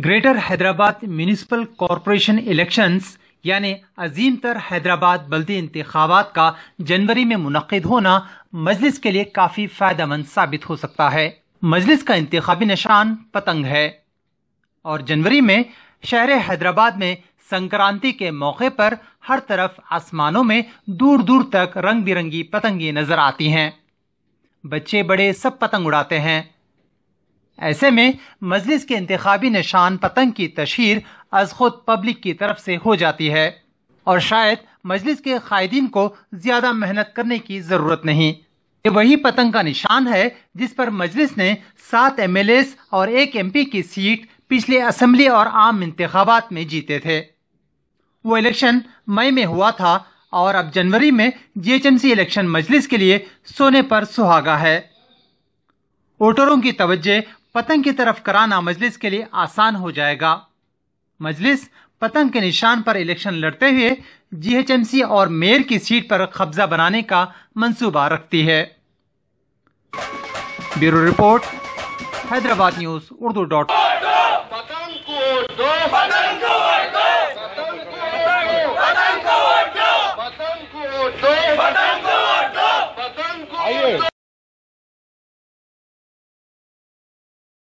greater Hyderabad municipal corporation elections यानी अजीम तर हैदराबाद बल्दी इंतबात का जनवरी में मुनद होना मजलिस के लिए काफ़ी फायदा मंद साबित हो सकता है मजलिस का इंतबी निशान पतंग है और जनवरी में शहर हैदराबाद में संक्रांति के मौके पर हर तरफ आसमानों में दूर दूर तक रंग बिरंगी पतंगे नजर आती हैं बच्चे बड़े सब पतंग उड़ाते हैं ऐसे में मजलिस के इंतबी निशान पतंग की तशहर अज खुद पब्लिक की तरफ से हो जाती है और शायद मजलिस के कायदीन को ज़्यादा मेहनत करने की ज़रूरत नहीं ये वही पतंग का निशान है जिस पर मजलिस ने सात एम एल एस और एक एम पी की सीट पिछले असम्बली और आम इंतबात में जीते थे वो इलेक्शन मई में हुआ था और अब जनवरी में G H M C election Majlis के लिए सोने पर सुहागा है वोटरों की तवज्जे पतंग की तरफ कराना मजलिस के लिए आसान हो जाएगा मजलिस पतंग के निशान पर इलेक्शन लड़ते हुए जीएचएमसी और मेयर की सीट पर कब्जा बनाने का मंसूबा रखती है bureau report Hyderabad news Urdu dot पतंग को दो